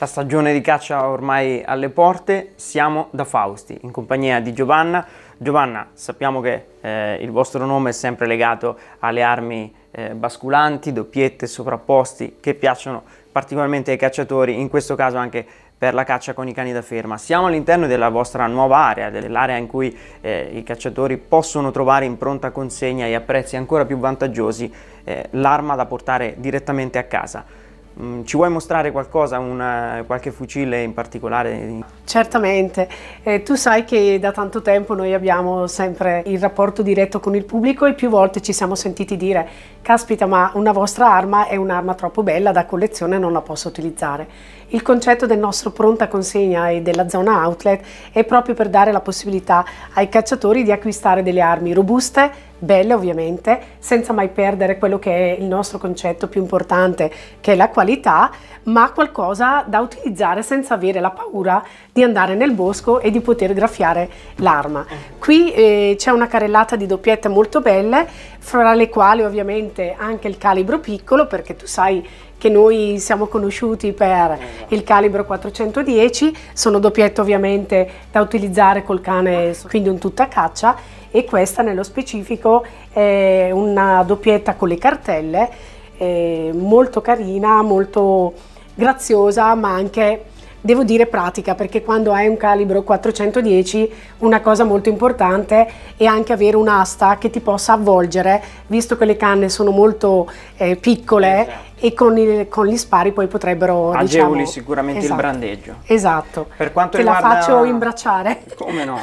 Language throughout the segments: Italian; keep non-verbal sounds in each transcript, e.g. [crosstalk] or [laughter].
La stagione di caccia ormai alle porte, siamo da Fausti in compagnia di Giovanna. Giovanna, sappiamo che eh, il vostro nome è sempre legato alle armi eh, basculanti, doppiette, sovrapposti che piacciono particolarmente ai cacciatori, in questo caso anche per la caccia con i cani da ferma. Siamo all'interno della vostra nuova area, dell'area in cui eh, i cacciatori possono trovare in pronta consegna e a prezzi ancora più vantaggiosi eh, l'arma da portare direttamente a casa. Mm, ci vuoi mostrare qualcosa, una, qualche fucile in particolare? Certamente, eh, tu sai che da tanto tempo noi abbiamo sempre il rapporto diretto con il pubblico e più volte ci siamo sentiti dire caspita ma una vostra arma è un'arma troppo bella da collezione non la posso utilizzare. Il concetto del nostro pronta consegna e della zona outlet è proprio per dare la possibilità ai cacciatori di acquistare delle armi robuste, belle ovviamente, senza mai perdere quello che è il nostro concetto più importante che è la qualità, ma qualcosa da utilizzare senza avere la paura di andare nel bosco e di poter graffiare l'arma. Mm. Qui eh, c'è una carrellata di doppiette molto belle, fra le quali ovviamente sicuramente anche il calibro piccolo perché tu sai che noi siamo conosciuti per esatto. il calibro 410, sono doppietto ovviamente da utilizzare col cane, quindi un tutta caccia e questa nello specifico è una doppietta con le cartelle, eh, molto carina, molto graziosa ma anche devo dire pratica perché quando hai un calibro 410 una cosa molto importante è anche avere un'asta che ti possa avvolgere visto che le canne sono molto eh, piccole esatto. e con, il, con, gli spari poi potrebbero diciamo agevoli diciamo, sicuramente esatto. il brandeggio esatto per quanto te riguarda... la faccio imbracciare [laughs] come no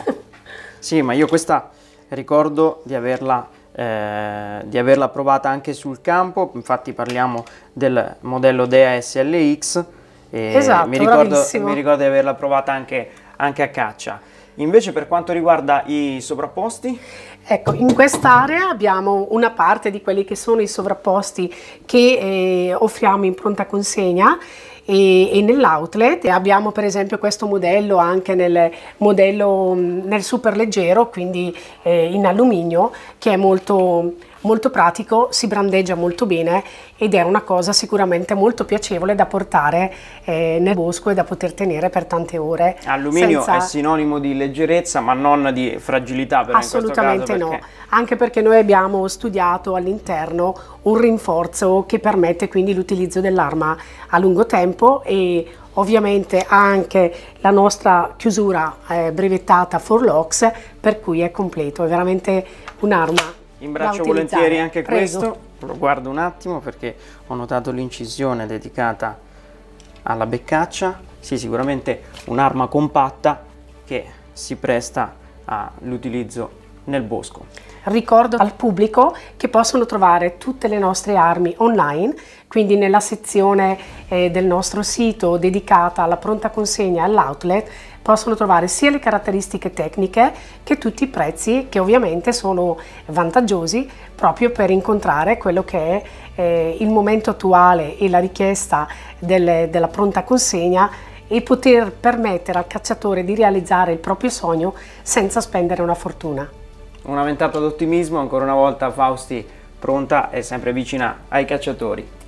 sì ma io questa ricordo di averla eh, di averla provata anche sul campo infatti parliamo del modello DEA SLX e esatto, mi ricordo, mi ricordo di averla provata anche, anche a caccia. Invece per quanto riguarda i sovrapposti? Ecco, in quest'area abbiamo una parte di quelli che sono i sovrapposti che eh, offriamo in pronta consegna e, e nell'outlet abbiamo per esempio questo modello anche nel modello nel super leggero quindi eh, in alluminio che è molto molto pratico, si brandeggia molto bene ed è una cosa sicuramente molto piacevole da portare eh, nel bosco e da poter tenere per tante ore. Alluminio senza... è sinonimo di leggerezza ma non di fragilità per Assolutamente caso, perché... no, anche perché noi abbiamo studiato all'interno un rinforzo che permette quindi l'utilizzo dell'arma a lungo tempo e ovviamente anche la nostra chiusura eh, brevettata for locks per cui è completo, è veramente un'arma in braccio volentieri anche Preso. questo, lo guardo un attimo perché ho notato l'incisione dedicata alla beccaccia, sì sicuramente un'arma compatta che si presta all'utilizzo nel bosco. Ricordo al pubblico che possono trovare tutte le nostre armi online, quindi nella sezione eh, del nostro sito dedicata alla pronta consegna e all'outlet possono trovare sia le caratteristiche tecniche che tutti i prezzi che ovviamente sono vantaggiosi proprio per incontrare quello che è eh, il momento attuale e la richiesta del, della pronta consegna e poter permettere al cacciatore di realizzare il proprio sogno senza spendere una fortuna. Una ventata d'ottimismo, ancora una volta Fausti pronta e sempre vicina ai cacciatori.